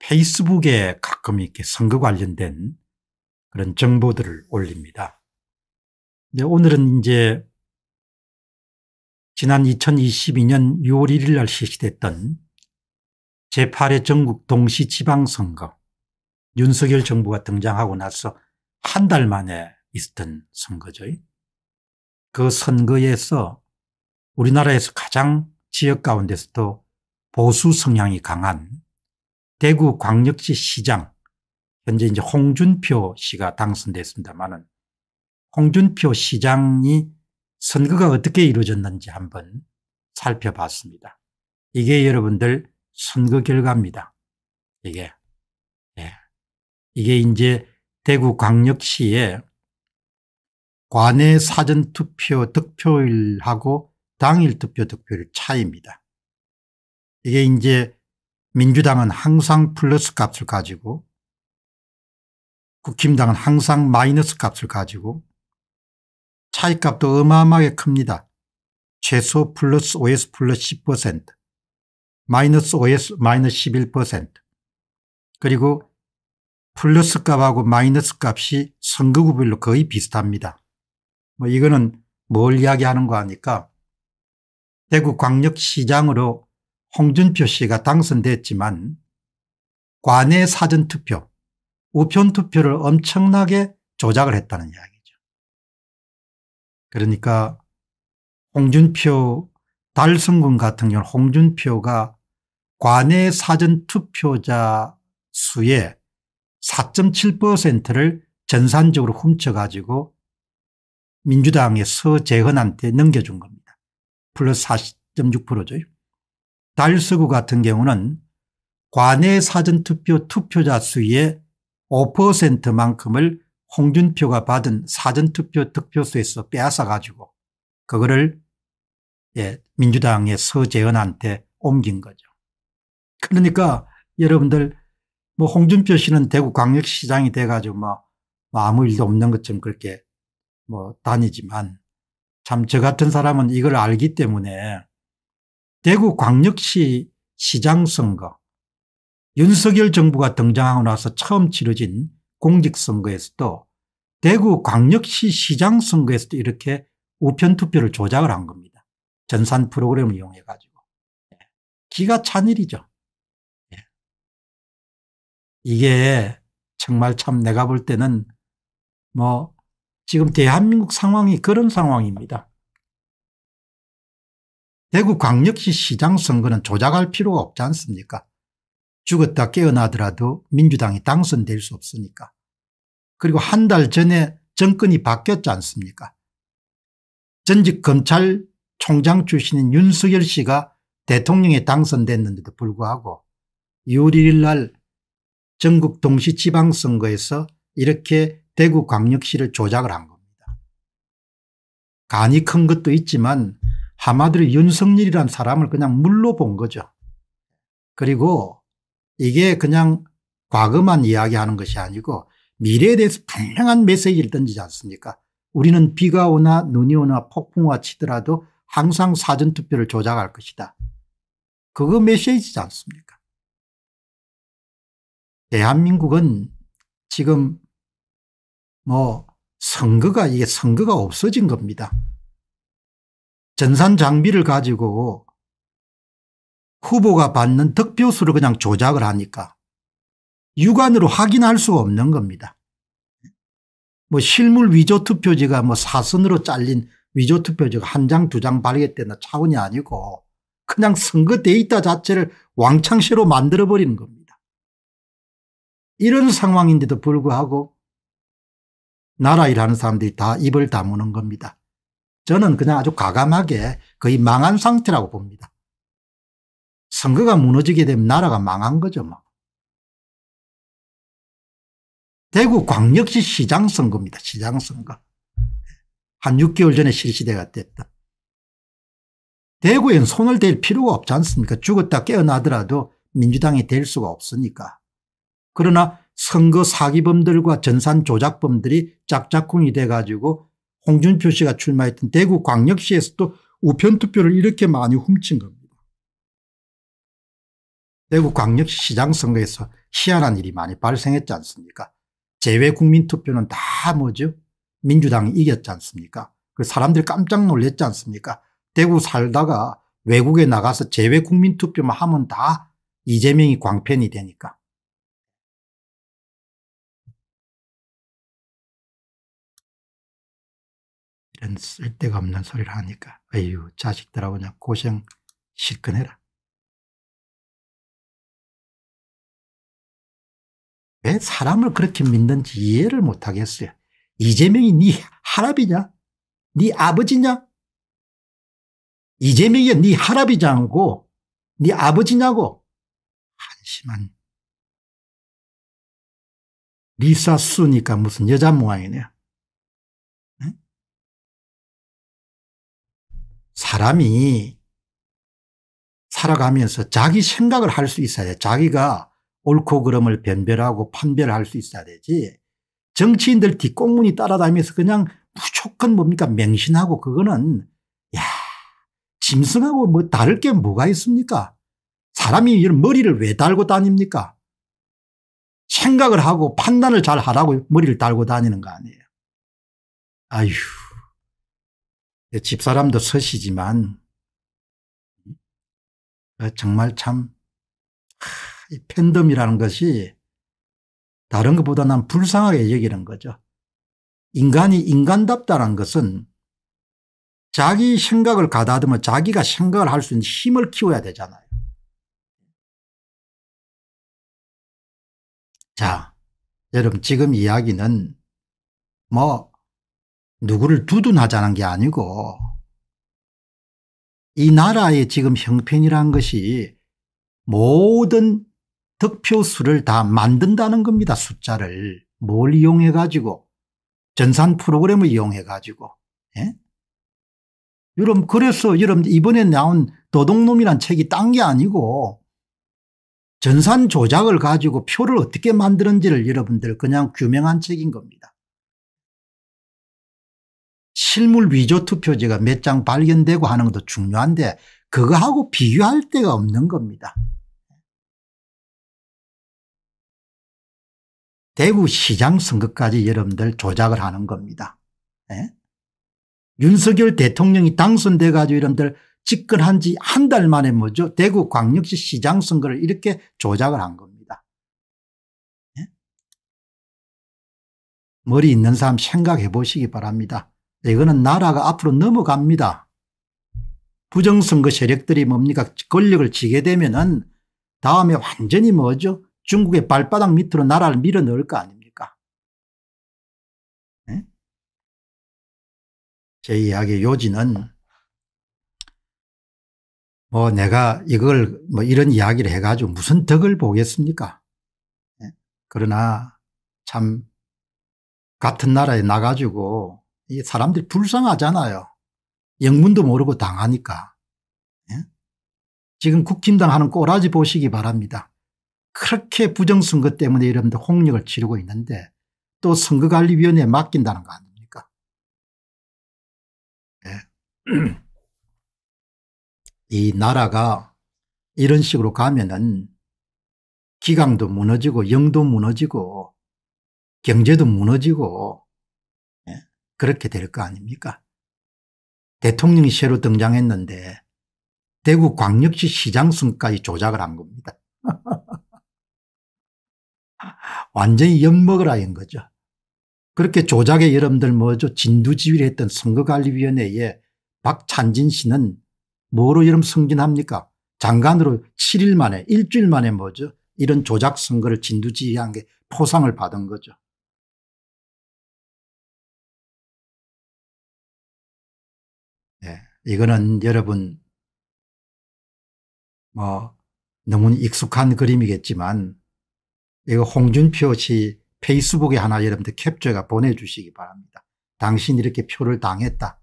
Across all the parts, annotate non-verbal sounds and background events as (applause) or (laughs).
페이스북에 가끔 이렇게 선거 관련된 그런 정보들을 올립니다. 네, 오늘은 이제 지난 2022년 6월 1일 날 실시됐던 제8회 전국 동시 지방선거 윤석열 정부가 등장하고 나서 한 달 만에 있었던 선거죠. 그 선거에서 우리나라에서 가장 지역 가운데서도 보수 성향이 강한 대구 광역시 시장 현재 이제 홍준표 씨가 당선됐습니다만은 홍준표 시장이 선거가 어떻게 이루어졌는지 한번 살펴봤습니다. 이게 여러분들 선거 결과입니다. 이게 예. 이게 이제 대구 광역시의 관내 사전 투표 득표율하고 당일 투표 득표율 차이입니다. 이게 이제 민주당은 항상 플러스 값을 가지고 국힘당은 항상 마이너스 값을 가지고 차이값도 어마어마하게 큽니다. 최소 플러스 5 s 플러스 10% 마이너스 5 s 마이너스 11% 그리고 플러스 값하고 마이너스 값이 선거구별로 거의 비슷합니다. 뭐 이거는 뭘 이야기하는 거 아니까 대구 광역시장으로 홍준표 씨가 당선됐지만 관내 사전투표 우편투표를 엄청나게 조작을 했다는 이야기죠. 그러니까 홍준표 달성군 같은 경우는 홍준표가 관내 사전투표자 수의 4.7%를 전산적으로 훔쳐가지고 민주당의 서재헌한테 넘겨준 겁니다. 플러스 40.6%죠. 달서구 같은 경우는 관내 사전투표 투표자 수의 5%만큼을 홍준표가 받은 사전투표 득표수에서 빼앗아가지고 그거를 예, 민주당의 서재은한테 옮긴 거죠. 그러니까 여러분들 뭐 홍준표 씨는 대구 광역시장이 돼가지고 뭐, 뭐 아무 일도 없는 것처럼 그렇게 뭐 다니지만 참 저 같은 사람은 이걸 알기 때문에 대구 광역시 시장 선거 윤석열 정부가 등장하고 나서 처음 치러진 공직선거에서도 대구 광역시 시장 선거에서도 이렇게 우편투표를 조작을 한 겁니다. 전산 프로그램을 이용해 가지고. 예. 기가 찬 일이죠. 예. 이게 정말 참 내가 볼 때는 뭐 지금 대한민국 상황이 그런 상황입니다. 대구 광역시 시장 선거는 조작할 필요가 없지 않습니까 죽었다 깨어나더라도 민주당이 당선될 수 없으니까. 그리고 한 달 전에 정권이 바뀌었지 않습니까 전직 검찰총장 출신인 윤석열 씨가 대통령에 당선됐는데도 불구하고 6월 1일 날 전국 동시 지방선거에서 이렇게 대구 광역시를 조작을 한 겁니다. 간이 큰 것도 있지만 하마디로 윤석열이란 사람을 그냥 물로 본 거죠. 그리고 이게 그냥 과거만 이야기하는 것이 아니고 미래에 대해서 분명한 메시지를 던지지 않습니까 우리는 비가 오나 눈이 오나 폭풍과 치더라도 항상 사전투표를 조작할 것이다. 그거 메시지지 않습니까 대한민국은 지금 뭐 선거가 이게 선거가 없어진 겁니다. 전산 장비를 가지고 후보가 받는 득표수를 그냥 조작을 하니까 육안으로 확인할 수가 없는 겁니다. 뭐 실물 위조 투표지가 뭐 사선으로 잘린 위조 투표지가 한 장 두 장 발견되는 차원이 아니고 그냥 선거 데이터 자체를 왕창시로 만들어버리는 겁니다. 이런 상황인데도 불구하고 나라 일하는 사람들이 다 입을 다무는 겁니다. 저는 그냥 아주 과감하게 거의 망한 상태라고 봅니다. 선거가 무너지게 되면 나라가 망한 거죠. 뭐. 대구 광역시 시장 선거입니다. 시장 선거. 한 6개월 전에 실시대가 됐다. 대구엔 손을 댈 필요가 없지 않습니까? 죽었다 깨어나더라도 민주당이 될 수가 없으니까. 그러나 선거 사기범들과 전산 조작범들이 짝짝꿍이 돼가지고 홍준표 씨가 출마했던 대구 광역시에서도 우편투표를 이렇게 많이 훔친 겁니다. 대구 광역시 시장 선거에서 희한한 일이 많이 발생했지 않습니까 제외 국민투표는 다 뭐죠 민주당이 이겼지 않습니까 그 사람들이 깜짝 놀랐지 않습니까 대구 살다가 외국에 나가서 제외 국민투표만 하면 다 이재명이 광팬이 되니까 이런 쓸데가 없는 소리를 하니까 에휴 자식들하고 그냥 고생 실컷해라. 왜 사람을 그렇게 믿는지 이해를 못하겠어요. 이재명이 네 할아비냐? 네 아버지냐? 이재명이 네 할아비냐고 네 아버지냐고 한심한 리사 수니까 무슨 여자 모양이냐 사람이 살아가면서 자기 생각을 할 수 있어야 돼. 자기가 옳고 그름을 변별하고 판별할 수 있어야 되지. 정치인들 뒷공문이 따라다니면서 그냥 무조건 뭡니까 맹신하고 그거는 야 짐승하고 뭐 다를 게 뭐가 있습니까? 사람이 이런 머리를 왜 달고 다닙니까? 생각을 하고 판단을 잘 하라고 머리를 달고 다니는 거 아니에요. 아휴. 예, 집사람도 서시지만 어, 정말 참 팬덤이라는 것이 다른 것보다 는 불쌍하게 여기는 거죠. 인간이 인간답다는 것은 자기 생각을 가다듬어 자기가 생각을 할 수 있는 힘을 키워야 되잖아요. 자, 여러분 지금 이야기는 뭐 누구를 두둔하자는 게 아니고 이 나라의 지금 형편이란 것이 모든 득표수를 다 만든다는 겁니다. 숫자를 뭘 이용해 가지고 전산 프로그램을 이용해 가지고 예? 여러분 그래서 여러분 이번에 나온 도둑놈이란 책이 딴 게 아니고 전산 조작을 가지고 표를 어떻게 만드는지를 여러분들 그냥 규명한 책인 겁니다. 실물 위조 투표지가 몇 장 발견되고 하는 것도 중요한데 그거하고 비교할 데가 없는 겁니다. 대구시장 선거까지 여러분들 조작을 하는 겁니다. 예? 윤석열 대통령이 당선돼 가지고 여러분들 집권한 지 한 달 만에 뭐죠 대구 광역시 시장 선거를 이렇게 조작을 한 겁니다. 예? 머리 있는 사람 생각해 보시기 바랍니다. 네, 이거는 나라가 앞으로 넘어갑니다. 부정선거 세력들이 뭡니까 권력을 쥐게 되면은 다음에 완전히 뭐죠 중국의 발바닥 밑으로 나라를 밀어넣을 거 아닙니까 네? 제이야기 요지는 뭐 내가 이걸 뭐 이런 이야기를 해가지고 무슨 덕을 보겠습니까 네? 그러나 참 같은 나라에 나가지고 이게 사람들이 불쌍하잖아요. 영문도 모르고 당하니까. 예? 지금 국힘당 하는 꼬라지 보시기 바랍니다. 그렇게 부정선거 때문에 여러분들 홍역을 치르고 있는데 또 선거관리위원회에 맡긴다는 거 아닙니까? 예. (clears throat) 이 나라가 이런 식으로 가면은 기강도 무너지고 영도 무너지고 경제도 무너지고 그렇게 될 거 아닙니까? 대통령이 새로 등장했는데 대구 광역시 시장승까지 조작을 한 겁니다. (laughs) 완전히 엿먹으라 인 거죠. 그렇게 조작에 여러분들 뭐죠 진두지휘를 했던 선거관리위원회에 박찬진 씨는 뭐로 여름 승진합니까 장관으로 7일 만에 일주일 만에 뭐죠 이런 조작 선거를 진두지휘한 게 포상을 받은 거죠. 이거는 여러분 뭐 너무 익숙한 그림이겠지만 이거 홍준표 씨 페이스북에 하나 여러분들 캡처가 보내주시기 바랍니다. 당신 이렇게 표를 당했다.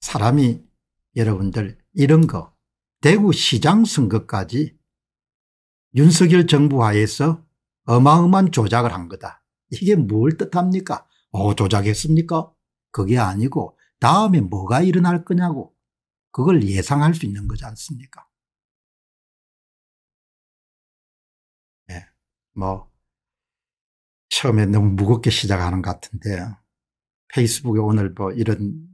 사람이 여러분들 이런 거 대구시장 선거까지 윤석열 정부 하에서 어마어마한 조작을 한 거다. 이게 뭘 뜻합니까? 어, 조작했습니까? 그게 아니고 다음에 뭐가 일어날 거냐고 그걸 예상할 수 있는 거지 않습니까? 예, 네, 뭐 처음에 너무 무겁게 시작하는 것 같은데 페이스북에 오늘 뭐 이런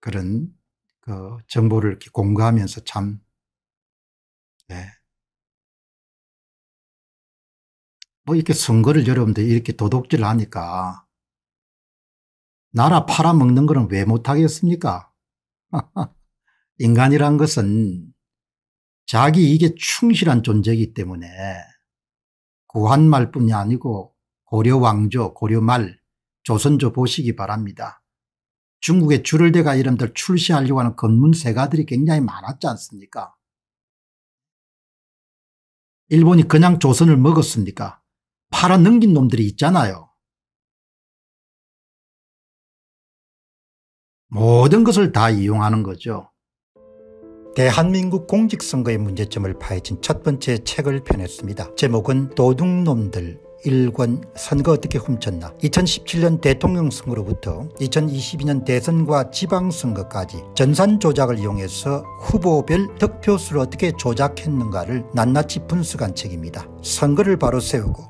그런 그 정보를 이렇게 공개하면서 참 예, 네, 뭐 이렇게 선거를 여러분들이 렇게 도둑질 하니까 나라 팔아먹는 거는 왜 못하겠습니까? (laughs) 인간이란 것은 자기 이게 충실한 존재이기 때문에 구한말뿐이 아니고 고려왕조 고려말 조선조 보시기 바랍니다. 중국의 줄을 대가 이름들 출시하려고 하는 건문세가들이 굉장히 많았지 않습니까? 일본이 그냥 조선을 먹었습니까? 팔아넘긴 놈들이 있잖아요. 모든 것을 다 이용하는 거죠. 대한민국 공직선거의 문제점을 파헤친 첫 번째 책을 펴냈습니다. 제목은 도둑놈들 일권 선거 어떻게 훔쳤나 2017년 대통령 선거로부터 2022년 대선과 지방선거까지 전산 조작을 이용해서 후보별 득표수를 어떻게 조작했는가를 낱낱이 분석한 책입니다. 선거를 바로 세우고